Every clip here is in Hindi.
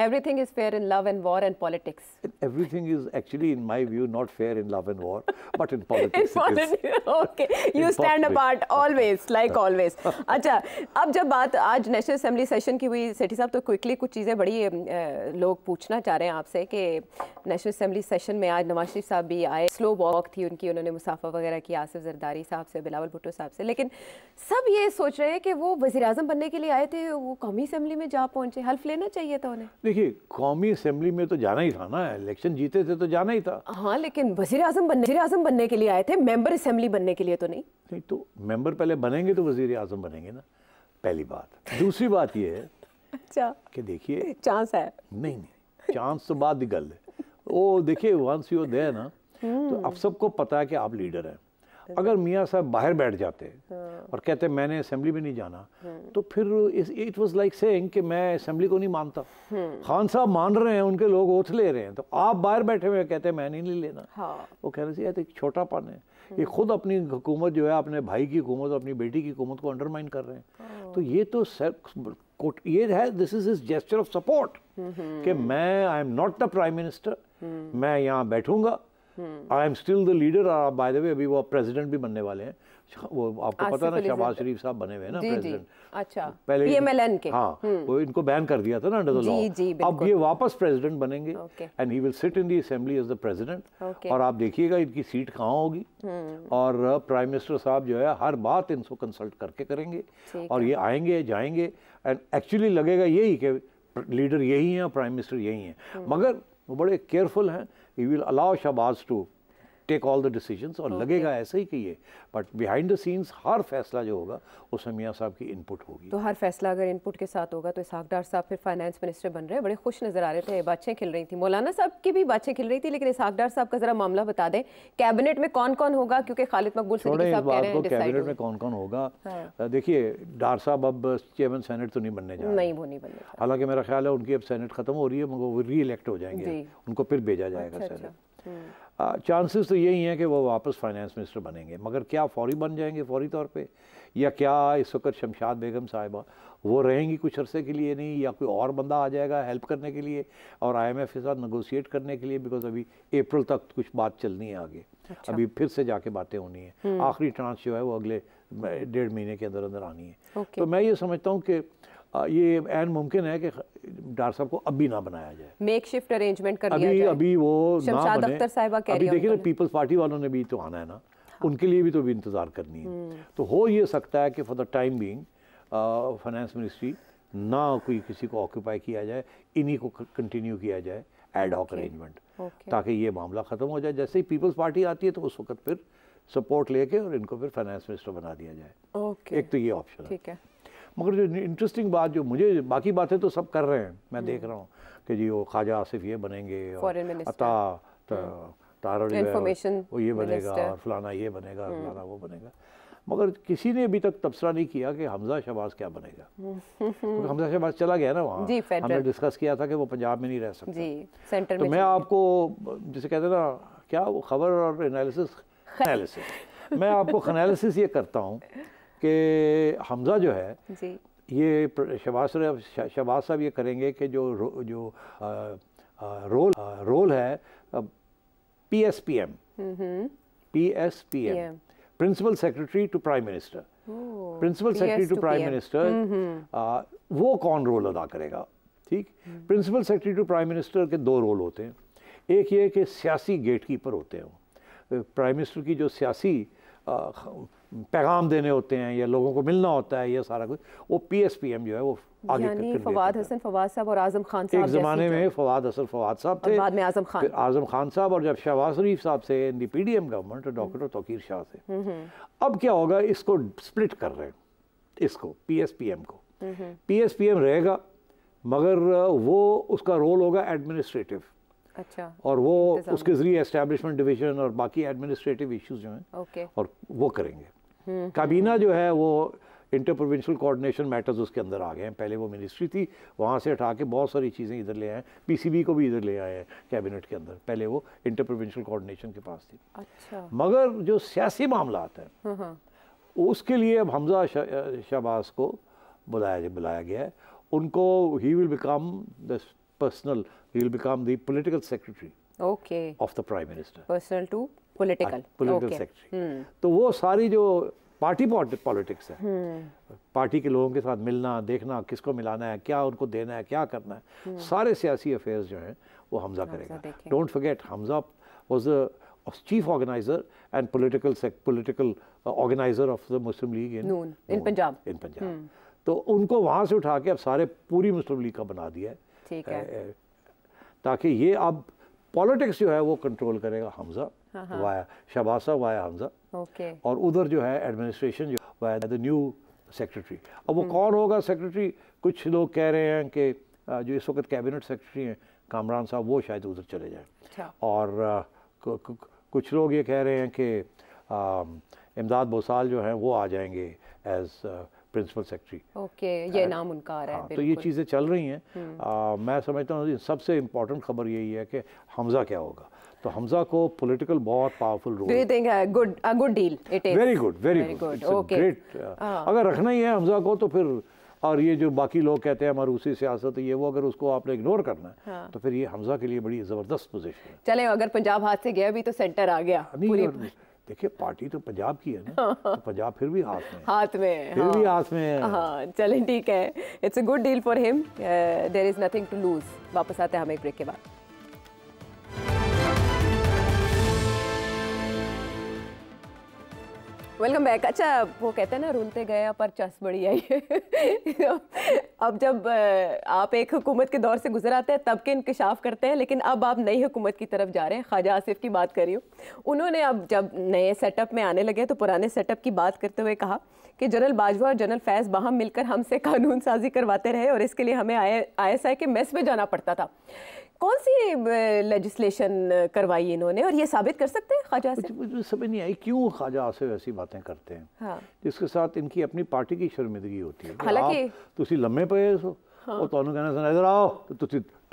Everything is fair in love and war and politics. Everything is actually, in my view, not fair in love and war, but in politics. in politics, okay. You stand apart always, like always. अच्छा, अब जब बात आज नेशनल असेंबली सेशन की हुई सेठी साहब तो क्विकली कुछ चीज़ें बड़ी लोग पूछना चाह रहे हैं आपसे कि नेशनल असेंबली सेशन में आज नवाज शरीफ साहब भी आए स्लो वॉक थी उनकी उन्होंने मुसाफा वगैरह की आसिफ जरदारी साहब से बिलावल भुट्टो साहब से लेकिन सब ये सोच रहे हैं कि वो वजी बनने के लिए आए थे वो कौमी असम्बली में जा पहुँचे हल्फ लेना चाहिए था उन्हें देखिए कौमी असम्बली में तो जाना ही था ना इलेक्शन जीते थे तो जाना ही था हाँ लेकिन वजीर अजम बनने वजीर अजम बनने के लिए आए थे मेंबर असम्बली बनने के लिए तो नहीं नहीं तो मेंबर पहले बनेंगे तो वजीर अजम बनेंगे ना पहली बात दूसरी बात ये है अच्छा कि देखिए चांस है नहीं नहीं चांस तो बाद गल है वो देखिए वंस यू देर ना हम्म। तो अब सबको पता है कि आप लीडर हैं अगर मियाँ साहब बाहर बैठ जाते हाँ। और कहते मैंने असम्बली में नहीं जाना हाँ। तो फिर इट वॉज लाइक सेइंग कि मैं असम्बली को नहीं मानता हाँ। खान साहब मान रहे हैं उनके लोग ओथ ले रहे हैं तो आप बाहर बैठे हुए कहते हैं मैं नहीं लेना वो कह रहे थे तो छोटापन है ये खुद अपनी हुकूमत जो है अपने भाई की हुकूमत और अपनी बेटी की हुकूमत को अंडरमाइन कर रहे हैं तो ये तो ये है this is is gesture of support कि मैं I am not the prime minister मैं यहाँ बैठूंगा I am still the leader by the way अभी वो प्रेसिडेंट भी बनने वाले हैं अच्छा, वो आपको पता ना शहबाज शरीफ साहब बने हुए ना प्रेसिडेंट अच्छा पहले पीएमएलएन के हाँ हम्म। वो इनको बैन कर दिया था ना अंडर द लॉ अब ये वापस प्रेसिडेंट बनेंगे and he will sit in the assembly as the president और आप देखिएगा इनकी सीट कहाँ होगी हम्म। और प्राइम uh, मिनिस्टर साहब जो है हर बात इनको कंसल्ट करके करेंगे और ये आएंगे जाएंगे एंड एक्चुअली लगेगा यही कि लीडर यही है प्राइम मिनिस्टर यही है हम्म। मगर वो बड़े केयरफुल हैं he will allow Shabazz to take all the decisions और okay. लगेगा ऐसे ही कि ये बट बिहाइंड द सीन्स हर फैसला जो होगा उसमें मियाँ साहब की इनपुट होगी तो हर फैसला अगर इनपुट के साथ होगा तो इसहाक डार साहब फिर फाइनेंस मिनिस्टर बन रहे हैं बड़े खुश नजर आ रहे थे बादशाह खिल रही थी मौलाना साहब की भी बादशाह खिल रही थी लेकिन इसहाक डार साहब का जरा मामला बता दें कैबिनेट में कौन कौन होगा क्योंकि खालिद मकबूल साहब कैबिनेट में कौन कौन होगा हाँ। देखिए डार साहब अब चेयरमैन सेनेट तो नहीं बनने जा नहीं वो नहीं बनने हालांकि मेरा ख्याल है उनकी अब सेनेट खत्म हो रही है मगर वो री इलेक्ट हो जाएंगे उनको फिर भेजा जाएगा सेनेट अच्छा, अच्छा। चांसेस तो यही हैं कि वो वापस फाइनेंस मिनिस्टर बनेंगे मगर क्या फौरी बन जाएंगे फौरी तौर पे या क्या इस वक्त शमशाद बेगम साहिबा वो रहेंगी कुछ अरसे के लिए नहीं या कोई और बंदा आ जाएगा हेल्प करने के लिए और आईएमएफ के साथ नगोशिएट करने के लिए बिकॉज अभी अप्रैल तक कुछ बात चलनी है आगे अच्छा। अभी फिर से जाके बातें होनी है हम्म। आखिरी ट्रांस जो है वो अगले डेढ़ महीने के अंदर अंदर आनी है तो मैं ये समझता हूँ कि ये एन मुमकिन है कि डॉक्टर साहब को अब भी ना बनाया जाए मेक शिफ्ट अरेंजमेंट कर अभी जाए। अभी वो ना बने अभी देखिए ना पीपल्स पार्टी वालों ने भी तो आना है ना हाँ। उनके लिए भी तो भी इंतज़ार करनी है हम्म। तो हो ये सकता है कि for the time being finance ministry ना कोई किसी को ऑक्यूपाई किया जाए इन्हीं को कंटिन्यू किया जाए एड हॉक अरेंजमेंट ताकि ये मामला ख़त्म हो जाए जैसे ही पीपल्स पार्टी आती है तो उस वक्त फिर सपोर्ट लेके और इनको फिर फाइनेंस मिनिस्टर बना दिया जाए एक तो ये ऑप्शन है मगर जो इंटरेस्टिंग बात जो मुझे बाकी बातें तो सब कर रहे हैं मैं हम्म। देख रहा हूँ कि जी वो ख्वाजा आसिफ ये बनेंगे हम्म। वो ये बनेगा और फलाना ये बनेगा हम्म। फलाना वो बनेगा मगर किसी ने अभी तक तबसरा नहीं किया कि हमजा शहबाज क्या बनेगा क्योंकि हमजा शहबाज चला गया ना वहाँ हमने डिस्कस किया था कि वो पंजाब में नहीं रह सकता जी, सेंटर तो में मैं आपको जैसे कहते ना क्या वो खबर और एनालिसिस एनालिसिस मैं आपको एनालिसिस ये करता हूँ कि हमजा जो है जी ये शबाज साहब साहब ये करेंगे कि जो जो uh, uh, role uh, role है P S P M P S P M principal secretary to prime minister principal secretary to prime minister वो कौन रोल अदा करेगा ठीक principal secretary to prime minister के दो रोल होते हैं एक ये कि सियासी गेट कीपर होते हैं प्राइम मिनिस्टर की जो सियासी पैगाम देने होते हैं या लोगों को मिलना होता है ये सारा कुछ वो पी एस पी एम जो है वो आगे यानी फवाद हसन फवाद साहब और आजम खान साहब एक ज़माने में फवाद हसन फवाद साहब थे बाद में आजम खान आजम खान साहब और जब शहबाज शरीफ साहब से in the P D M government doctor hmm. Tauqir Shah से हम्म, हम्म। अब क्या होगा इसको स्प्लिट कर रहे हैं इसको पी एस पी एम को पी एस पी एम रहेगा मगर वो उसका रोल होगा एडमिनिस्ट्रेटिव अच्छा और वो उसके जरिए एस्टेब्लिशमेंट डिवीजन और बाकी एडमिनिस्ट्रेटिव इश्यूज जो हैं ओके और वो करेंगे काबीना हम्म, हम्म। जो है वो इंटर प्रोविंशियल कोऑर्डिनेशन मैटर्स उसके अंदर आ गए हैं पहले वो मिनिस्ट्री थी वहाँ से हटा के बहुत सारी चीज़ें इधर ले आए हैं पीसीबी को भी इधर ले आए हैं कैबिनेट के अंदर पहले वो इंटर प्रोविंशियल कोऑर्डिनेशन के पास थी अच्छा मगर जो सियासी मामला हैं हम्म, उसके लिए अब हमजा शहबाज को बुलाया बुलाया गया है उनको ही विल बिकम दर्सनल He will become the political secretary okay. of the prime minister. Personal to political. Political okay. secretary. Hmm. तो वो सारी जो पार्टी पॉलिटिक्स है hmm. पार्टी के लोगों के साथ मिलना देखना किसको मिलाना है क्या उनको देना है क्या करना है hmm. सारे सियासी अफेयर्स जो हैं वो हमजा करेगा don't forget Hamza was chief organizer and political sec, political uh, organizer of the Muslim League in Noon, in Punjab. In Punjab. Hmm. तो उनको वहाँ से उठा के अब सारे पूरी मुस्लिम लीग का बना दिया है ठीक है ताकि ये अब पॉलिटिक्स जो है वो कंट्रोल करेगा हमजा हाँ, हाँ। वाया शबासा वाया हमजा ओके और उधर जो है एडमिनिस्ट्रेशन जो वाया द न्यू सेक्रेटरी अब वो हम्म। कौन होगा सेक्रेटरी कुछ लोग कह रहे हैं कि जो इस वक्त कैबिनेट सेक्रेटरी हैं कामरान साहब वो शायद उधर चले जाएँ अच्छा। और कुछ लोग ये कह रहे हैं कि इमदाद बोसाल जो हैं वो आ जाएंगे एज प्रिंसिपल सेक्रेटरी ओके ये ये नाम उनका आ रहा है हाँ, तो ये चीज़ें चल रही हैं हम्म। मैं समझता हूँ सबसे इम्पोर्टेंट खबर यही है कि हमजा क्या होगा तो हमजा को पॉलिटिकल बहुत powerful role good good deal it very good very good okay great अगर रखना ही है हमजा को तो फिर और ये जो बाकी लोग कहते हैं मरूसी सियासत ये वो अगर उसको आपने इग्नोर करना है हाँ। तो फिर ये हमजा के लिए बड़ी ज़बरदस्त पोजीशन है चले अगर पंजाब हाथ से गया भी तो सेंटर आ गया पूरी देखिए पार्टी तो पंजाब की है ना हाँ, हाँ। तो पंजाब फिर भी हाथ में हाथ में फिर हाँ, भी हाथ में हाँ चलें ठीक है it's a good deal for him there is nothing to lose वापस आते हैं हम एक ब्रेक के बाद वेलकम बैक अच्छा वो कहते हैं ना रुलते गए पर चस बड़ी आई अब जब आप एक हुकूमत के दौर से गुजर आते हैं तब के इंकशाफ करते हैं लेकिन अब आप नई हुकूमत की तरफ जा रहे हैं ख्वाजा आसिफ की बात करी हूँ उन्होंने अब जब नए सेटअप में आने लगे तो पुराने सेटअप की बात करते हुए कहा कि जनरल बाजवा और जनरल फैज़ बाहम मिलकर हमसे कानून साजी करवाते रहे और इसके लिए हमें आई एस आई के मेस में जाना पड़ता था कौन सी लेजिस्लेशन करवाई इन्होंने और ये साबित कर सकते हैं ख्वाजा आसिफ मुझे समझ नहीं आई क्यों ख्वाजा आसिफ ऐसी बातें करते हैं हाँ। जिसके साथ इनकी अपनी पार्टी की शर्मिंदगी होती है हालांकि तुम लम्बे पे हो हाँ। और तुम कहना सुना इधर आओ तो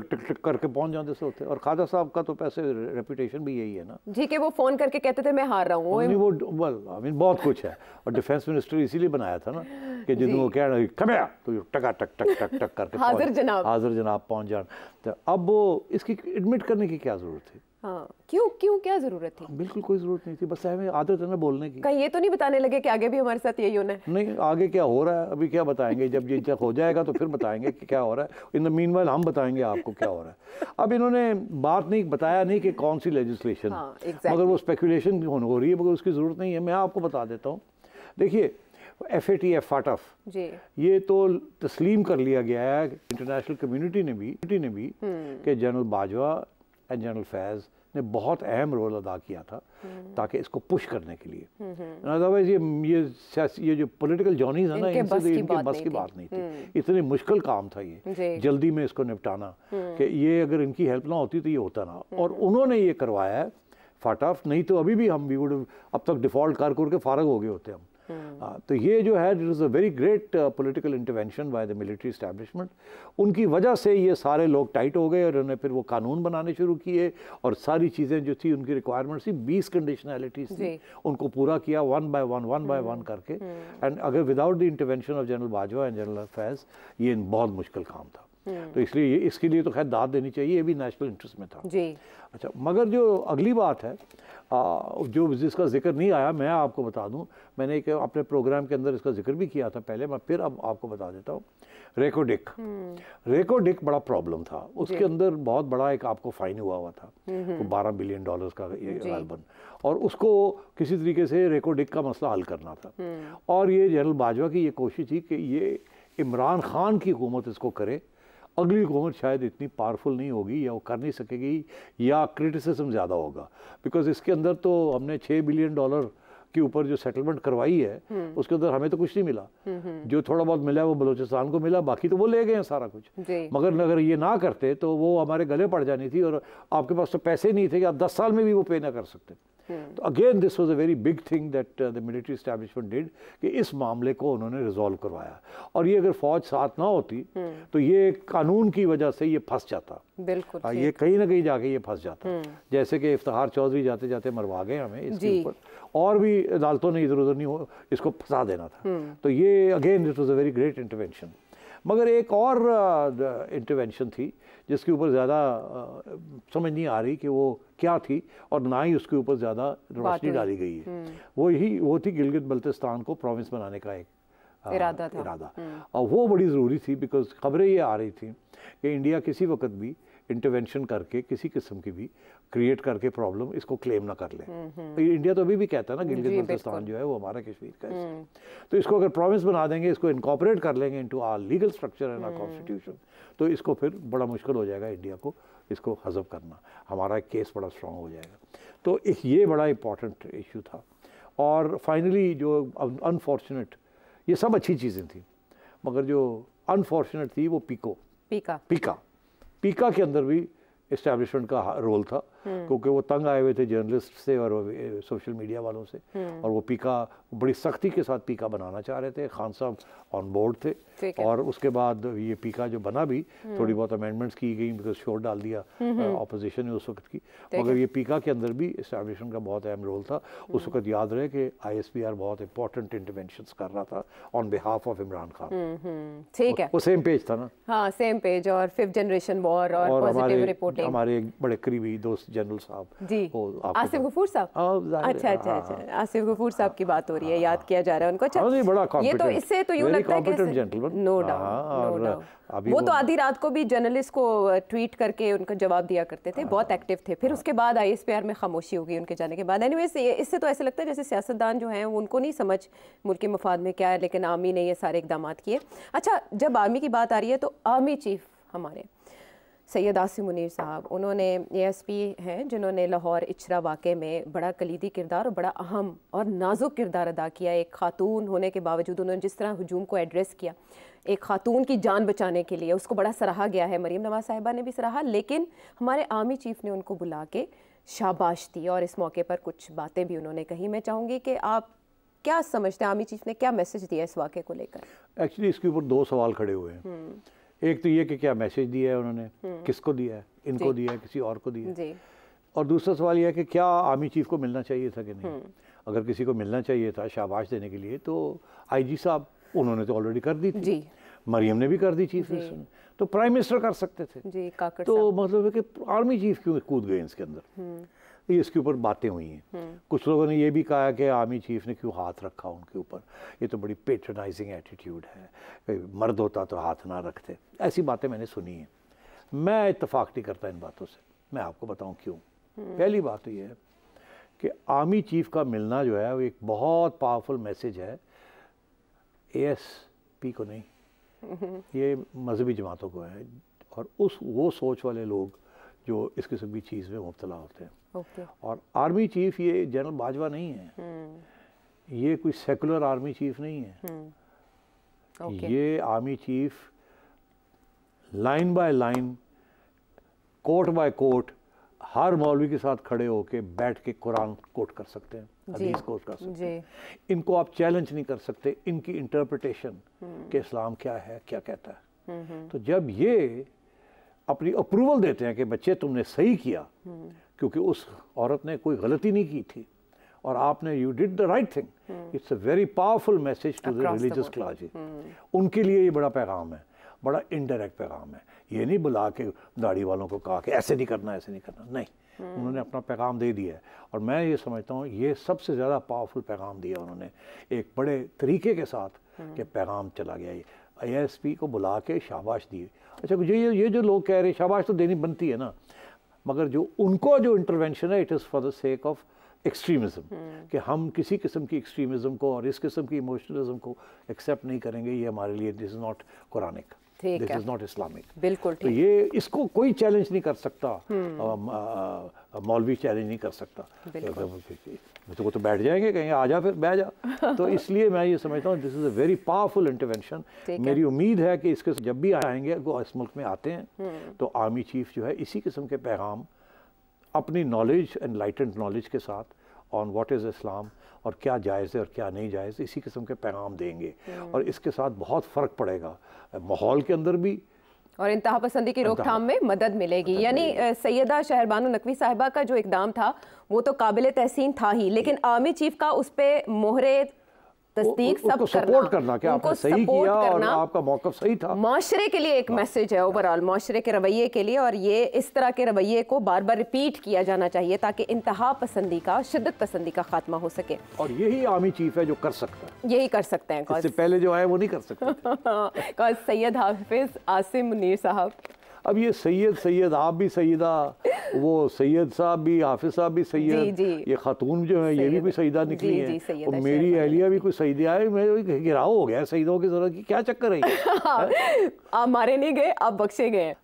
टिक टिक टिक करके पहुंच जाते थे सोते और खाजा साहब का तो पैसे रेपुटेशन भी यही है ना जी के वो फोन करके कहते थे मैं हार रहा हूँ वो वेल आई मीन बहुत कुछ है और डिफेंस मिनिस्टर इसीलिए बनाया था ना कि जिन वो कह रहे कमया तो टका टक टक टक टक करके हाजिर जनाब हाजिर जनाब पहुंच जाना तो अब वो इसकी एडमिट करने की क्या जरूरत थी हाँ, क्यों क्यों क्या जरूरत थी बिल्कुल कोई जरूरत नहीं थी बस हमें आदत है ना बोलने की कहीं ये तो नहीं बताने लगे कि आगे भी हमारे साथ यही होना है नहीं आगे क्या हो रहा है अभी क्या बताएंगे जब ये जब हो जाएगा तो फिर बताएंगे कि क्या हो रहा है इन द मीन हम बताएंगे आपको क्या हो रहा है अब इन्होंने बात नहीं बताया नहीं कि कौन सी लेजिस्लेशन हाँ, exactly. मगर वो स्पेकुलेशन हो रही है मगर उसकी ज़रूरत नहीं है मैं आपको बता देता हूँ देखिए F A T F FATF ये तो तस्लीम कर लिया गया है इंटरनेशनल कम्युनिटी ने भी ने भी हम्म। कि general Bajwa and general Faiz ने बहुत अहम रोल अदा किया था हम्म। ताकि इसको पुश करने के लिए अदरवाइज हम्म, हम्म। ये ये ये जो पॉलिटिकल जॉनीज है ना इनसे बस तो इनके बस की बात नहीं थी इतने मुश्किल काम था ये जल्दी में इसको निपटाना कि ये अगर इनकी हेल्प ना होती तो ये होता ना और उन्होंने ये करवाया है फाटाफ नहीं तो अभी भी हम वी वुड अब तक डिफ़ॉल्ट कर करके फारग हो गए होते हम Hmm. Ah, तो ये जो है it is a very great political intervention by the military establishment उनकी वजह से ये सारे लोग टाइट हो गए और उन्होंने फिर वो कानून बनाने शुरू किए और सारी चीज़ें जो थी उनकी रिक्वायरमेंट थी बीस कंडीशनैलिटीज थी उनको पूरा किया one by one one by one करके एंड hmm. अगर without the intervention of general Bajwa and general Faiz ये बहुत मुश्किल काम था हम्म। तो इसलिए इसके लिए तो खैर दाद देनी चाहिए ये भी नेशनल इंटरेस्ट में था जी अच्छा मगर जो अगली बात है आ, जो जिसका जिक्र नहीं आया मैं आपको बता दूं मैंने एक अपने प्रोग्राम के अंदर इसका जिक्र भी किया था पहले मैं फिर अब आपको बता देता हूँ रेकोडिक रेकोडिक बड़ा प्रॉब्लम था उसके अंदर बहुत बड़ा एक आपको फाइन हुआ हुआ था हम्म, हम्म। बारह बिलियन डॉलर्स का एल्बन और उसको किसी तरीके से रेकोडिक का मसला हल करना था और ये जनरल बाजवा की ये कोशिश थी कि ये इमरान खान की हुकूमत इसको करे अगली हुकूमत शायद इतनी पावरफुल नहीं होगी या वो कर नहीं सकेगी या क्रिटिसिज्म ज़्यादा होगा बिकॉज इसके अंदर तो हमने छः बिलियन डॉलर के ऊपर जो सेटलमेंट करवाई है हम्म। उसके अंदर हमें तो कुछ नहीं मिला हम्म, हम्म। जो थोड़ा बहुत मिला है वो बलोचिस्तान को मिला बाकी तो वो ले गए हैं सारा कुछ मगर अगर ये ना करते तो वो हमारे गले पड़ जानी थी और आपके पास तो पैसे नहीं थे कि आप दस साल में भी वो पे ना कर सकते Hmm. तो again this was a very big thing that the military establishment did कि इस मामले को उन्होंने रिजॉल्व करवाया और ये अगर फौज साथ ना होती hmm. तो ये कानून की वजह से ये फंस जाता बिल्कुल आ, हाँ, ये कहीं ना कहीं जाके ये फंस जाता hmm. जैसे कि इफ्तार चौधरी जाते जाते मरवा गए हमें इसके ऊपर और भी अदालतों ने इधर उधर नहीं हो इसको फंसा देना था तो ये again this was a very great intervention मगर एक और इंटरवेंशन थी जिसके ऊपर ज़्यादा समझ नहीं आ रही कि वो क्या थी और ना ही उसके ऊपर ज़्यादा रोशनी डाली गई है हम्म। वो यही वो थी गिलगित बल्तिस्तान को प्रोविंस बनाने का एक इरादा था इरादा हम्म। और वो बड़ी ज़रूरी थी बिकॉज खबरें ये आ रही थी कि इंडिया किसी वक्त भी इंटरवेंशन करके किसी किस्म की भी क्रिएट करके प्रॉब्लम इसको क्लेम ना कर ले इंडिया हम्म, हम्म। तो अभी भी कहता है ना गिलगित बल्तिस्तान जो है वो हमारा कश्मीर का है हम्म। तो इसको अगर प्रोविंस बना देंगे इसको इनकॉपरेट कर लेंगे into our legal structure and our constitution तो इसको फिर बड़ा मुश्किल हो जाएगा इंडिया को इसको हजफ करना हमारा केस बड़ा स्ट्रॉन्ग हो जाएगा तो एक ये बड़ा इंपॉर्टेंट इशू था और फाइनली जो अनफॉर्चुनेट ये सब अच्छी चीज़ें थी मगर जो अनफॉर्चुनेट थी वो पीको पीका पीका पीका के अंदर भी इस्टेब्लिशमेंट का रोल था हम्म। क्योंकि वो तंग आए हुए थे जर्नलिस्ट से और सोशल मीडिया वालों से हम्म। और वो पीका बड़ी सख्ती के साथ पीका बनाना चाह रहे थे खान साहब ऑन बोर्ड थे और उसके बाद ये पीका जो बना भी हम्म। थोड़ी बहुत अमेंडमेंट्स की गई बिकॉज शोर डाल दिया अपोजिशन ने उस वक्त की मगर ये पीका के अंदर भी इस्टेब्लिशमेंट का बहुत अहम रोल था उस वक्त याद रहे कि आई बहुत इंपॉर्टेंट इंटरवेंशन कर रहा था on behalf of Imran Khan ठीक है वो सेम पेज था ना हाँ सेम पेज और फिफ्थ जनरेशन वॉर और, हमारे, हमारे बड़े करीबी दोस्त जनरल साहब जी आसिफ गफूर साहब हाँ, अच्छा अच्छा अच्छा हाँ, हाँ। आसिफ गफूर साहब की बात हो रही है याद किया जा रहा है उनको अच्छा बड़ा ये तो इससे तो यूं लगता है कि नो डाउट वो, वो तो आधी रात को भी जर्नलिस्ट को ट्वीट करके उनका जवाब दिया करते थे बहुत एक्टिव थे फिर उसके बाद आई में खामोशी होगी उनके जाने के बाद एनी इससे तो ऐसा लगता है जैसे सियासतदान जो हैं उनको नहीं समझ मुल्क के मफाद में क्या है लेकिन आर्मी ने ये सारे इकदाम किए अच्छा जब आर्मी की बात आ रही है तो आर्मी चीफ हमारे सैयद आसिम मुनीर साहब उन्होंने एएसपी हैं जिन्होंने लाहौर इचरा वाक़े में बड़ा कलीदी किरदार और बड़ा अहम और नाजुक किरदार अदा किया एक खातून होने के बावजूद उन्होंने जिस तरह हजूम को एड्रेस किया एक खातून की जान बचाने के लिए उसको बड़ा सराहा गया है मरीम नवाज साहिबा ने भी सराहा लेकिन हमारे आर्मी चीफ ने उनको बुला के शाबाश दी और इस मौके पर कुछ बातें भी उन्होंने कही मैं चाहूँगी कि आप क्या समझते हैं आर्मी चीफ ने क्या मैसेज दिया इस वाक़े को लेकर एक्चुअली इसके ऊपर दो सवाल खड़े हुए हैं हम्म। एक तो ये कि क्या मैसेज दिया है उन्होंने हम्म। किसको दिया है इनको दिया है किसी और को दिया है और दूसरा सवाल यह है कि क्या आर्मी चीफ को मिलना चाहिए था कि नहीं हम्म। अगर किसी को मिलना चाहिए था शाबाश देने के लिए तो आईजी साहब उन्होंने तो ऑलरेडी कर दी थी मरियम ने भी कर दी चीफ मिनिस्टर तो प्राइम मिनिस्टर कर सकते थे जी, तो मतलब है कि आर्मी चीफ क्यों कूद गए इसके अंदर हम्म। इसके ऊपर बातें हुई हैं हम्म। कुछ लोगों ने ये भी कहा कि आर्मी चीफ ने क्यों हाथ रखा उनके ऊपर ये तो बड़ी पेट्रनाइजिंग एटीट्यूड है मर्द होता तो हाथ ना रखते ऐसी बातें मैंने सुनी हैं मैं इतफाक़ नहीं करता इन बातों से मैं आपको बताऊँ क्यों हम्म। पहली बात तो है कि आर्मी चीफ का मिलना जो है वो एक बहुत पावरफुल मैसेज है पी को नहीं ये मजहबी जमातों को है और उस वो सोच वाले लोग जो इस किस्म की चीज़ में मुबतला होते हैं okay. और आर्मी चीफ ये जनरल बाजवा नहीं है hmm. ये कोई सेकुलर आर्मी चीफ नहीं है hmm. हम्म। okay. ये army chief line by line court by court हर मौलवी के साथ खड़े होके बैठ के कुरान कोट कर सकते हैं हदीस कोट कर सकते हैं इनको आप चैलेंज नहीं कर सकते इनकी इंटरप्रिटेशन हम्म। के इस्लाम क्या है क्या कहता है तो जब ये अपनी अप्रूवल देते हैं कि बच्चे तुमने सही किया क्योंकि उस औरत ने कोई गलती नहीं की थी और आपने you did the right thing it's a very powerful message to the religious classes उनके लिए ये बड़ा पैगाम है बड़ा इनडायरेक्ट पैगाम है ये नहीं बुला के दाढ़ी वालों को कहा कि ऐसे नहीं करना ऐसे नहीं करना नहीं हम्म। उन्होंने अपना पैगाम दे दिया है और मैं ये समझता हूँ ये सबसे ज़्यादा पावरफुल पैगाम दिया उन्होंने एक बड़े तरीके के साथ हम्म। कि पैगाम चला गया ये आई को बुला के शाबाश दिए अच्छा ये ये जो लोग कह रहे हैं शाबाश तो देनी बनती है ना मगर जो उनको जो इंटरवेंशन है it is for the sake of hmm. कि हम किसी किस्म की एक्सट्रीमिज़म को और इस किस्म की इमोशनलिज्म को एक्सेप्ट नहीं करेंगे ये हमारे लिए this is not Quranic this is not Islamic बिल्कुल तो ये इसको कोई चैलेंज नहीं कर सकता हम्म। मौलवी चैलेंज नहीं कर सकता तो तो बैठ जाएंगे कहीं आ जा फिर बह जा तो इसलिए मैं ये समझता हूँ this is a very powerful intervention मेरी उम्मीद है कि इसके जब भी आएंगे वो इस मुल्क में आते हैं हम्म। तो आर्मी चीफ जो है इसी किस्म के पैगाम अपनी नॉलेज एंड लाइटेंड नॉलेज के साथ ऑन वॉट इज़ इस्लाम और क्या जायज़ है और क्या नहीं जायज़ इसी किस्म के पैगाम देंगे हम्म। और इसके साथ बहुत फ़र्क पड़ेगा माहौल के अंदर भी और इंतहा पसंदी की रोकथाम में मदद मिलेगी यानी सैदा शहरबानो नकवी साहिबा का जो इकदाम था वो तो काबिल तहसीन था ही लेकिन आर्मी चीफ का उस पर मोहरे तस्दीक सब सपोर्ट करना क्या आपने सही किया और आपका मौका सही था माशरे के लिए एक मैसेज हाँ। है ओवरऑल माशरे के रवैये के लिए और ये इस तरह के रवैये को बार बार रिपीट किया जाना चाहिए ताकि इंतहा पसंदी का शिदत पसंदी का खात्मा हो सके और यही आर्मी चीफ है जो कर सकता है यही कर सकते हैं पहले जो है वो नहीं कर सकते सैयद हाफिज आसिम मुनीर साहब अब ये सैयद सैयद आप भी सैदा वो सैयद साहब भी हाफिज साहब भी सैयद ये खातून जो है ये भी कोई सैदा निकली है और मेरी अहलिया भी कोई सईदा आए मैं गिराव हो गया सैदों की जरूरत की क्या चक्कर है आप मारे नहीं गए आप बख्शे गए